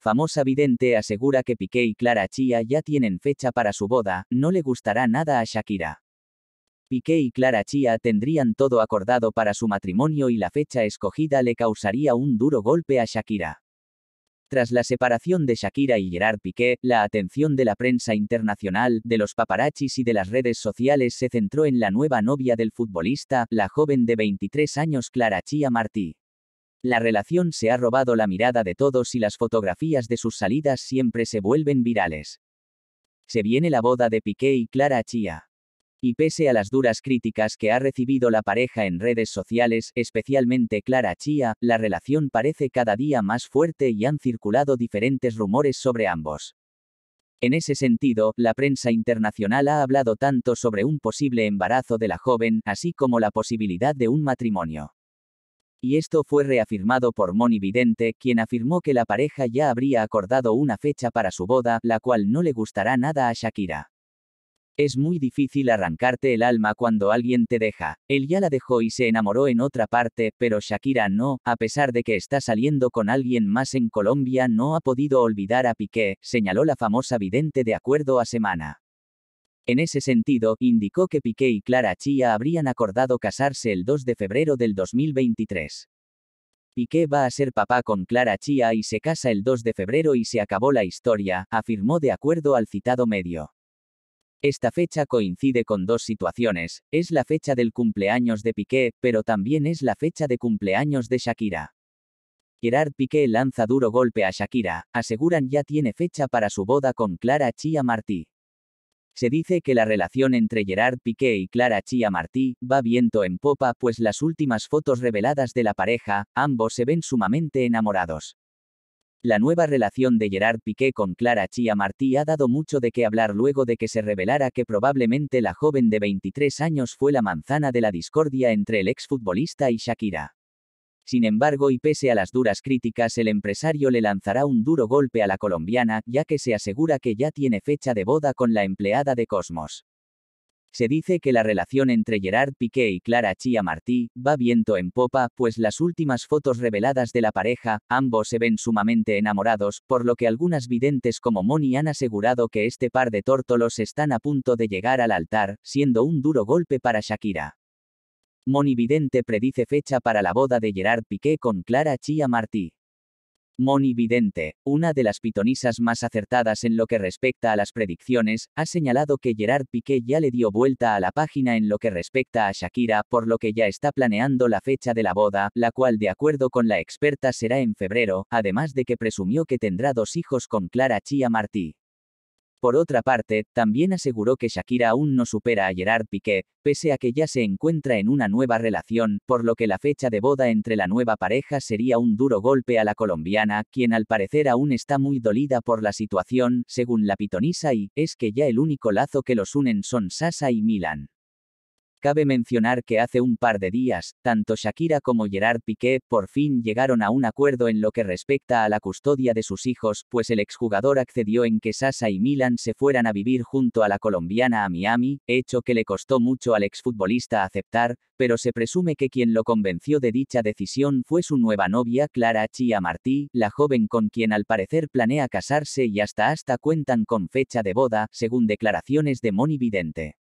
famosa vidente asegura que Piqué y Clara Chía ya tienen fecha para su boda, no le gustará nada a Shakira. Piqué y Clara Chía tendrían todo acordado para su matrimonio y la fecha escogida le causaría un duro golpe a Shakira. Tras la separación de Shakira y Gerard Piqué, la atención de la prensa internacional, de los paparachis y de las redes sociales se centró en la nueva novia del futbolista, la joven de 23 años Clara Chía Martí. La relación se ha robado la mirada de todos y las fotografías de sus salidas siempre se vuelven virales. Se viene la boda de Piqué y Clara Chía. Y pese a las duras críticas que ha recibido la pareja en redes sociales, especialmente Clara Chía, la relación parece cada día más fuerte y han circulado diferentes rumores sobre ambos. En ese sentido, la prensa internacional ha hablado tanto sobre un posible embarazo de la joven, así como la posibilidad de un matrimonio. Y esto fue reafirmado por Moni Vidente, quien afirmó que la pareja ya habría acordado una fecha para su boda, la cual no le gustará nada a Shakira. Es muy difícil arrancarte el alma cuando alguien te deja. Él ya la dejó y se enamoró en otra parte, pero Shakira no, a pesar de que está saliendo con alguien más en Colombia, no ha podido olvidar a Piqué, señaló la famosa vidente de acuerdo a semana. En ese sentido, indicó que Piqué y Clara Chía habrían acordado casarse el 2 de febrero del 2023. Piqué va a ser papá con Clara Chía y se casa el 2 de febrero y se acabó la historia, afirmó de acuerdo al citado medio. Esta fecha coincide con dos situaciones, es la fecha del cumpleaños de Piqué, pero también es la fecha de cumpleaños de Shakira. Gerard Piqué lanza duro golpe a Shakira, aseguran ya tiene fecha para su boda con Clara Chía Martí. Se dice que la relación entre Gerard Piqué y Clara Chia Martí va viento en popa, pues las últimas fotos reveladas de la pareja, ambos se ven sumamente enamorados. La nueva relación de Gerard Piqué con Clara Chia Martí ha dado mucho de qué hablar luego de que se revelara que probablemente la joven de 23 años fue la manzana de la discordia entre el exfutbolista y Shakira. Sin embargo y pese a las duras críticas el empresario le lanzará un duro golpe a la colombiana, ya que se asegura que ya tiene fecha de boda con la empleada de Cosmos. Se dice que la relación entre Gerard Piqué y Clara Chia Martí va viento en popa, pues las últimas fotos reveladas de la pareja, ambos se ven sumamente enamorados, por lo que algunas videntes como Moni han asegurado que este par de tórtolos están a punto de llegar al altar, siendo un duro golpe para Shakira. Monividente predice fecha para la boda de Gerard Piqué con Clara Chia Martí. Moni una de las pitonisas más acertadas en lo que respecta a las predicciones, ha señalado que Gerard Piqué ya le dio vuelta a la página en lo que respecta a Shakira, por lo que ya está planeando la fecha de la boda, la cual de acuerdo con la experta será en febrero, además de que presumió que tendrá dos hijos con Clara Chia Martí. Por otra parte, también aseguró que Shakira aún no supera a Gerard Piqué, pese a que ya se encuentra en una nueva relación, por lo que la fecha de boda entre la nueva pareja sería un duro golpe a la colombiana, quien al parecer aún está muy dolida por la situación, según la pitonisa y, es que ya el único lazo que los unen son Sasa y Milan. Cabe mencionar que hace un par de días, tanto Shakira como Gerard Piqué por fin llegaron a un acuerdo en lo que respecta a la custodia de sus hijos, pues el exjugador accedió en que Sasa y Milan se fueran a vivir junto a la colombiana a Miami, hecho que le costó mucho al exfutbolista aceptar, pero se presume que quien lo convenció de dicha decisión fue su nueva novia Clara Chia Martí, la joven con quien al parecer planea casarse y hasta hasta cuentan con fecha de boda, según declaraciones de Moni Vidente.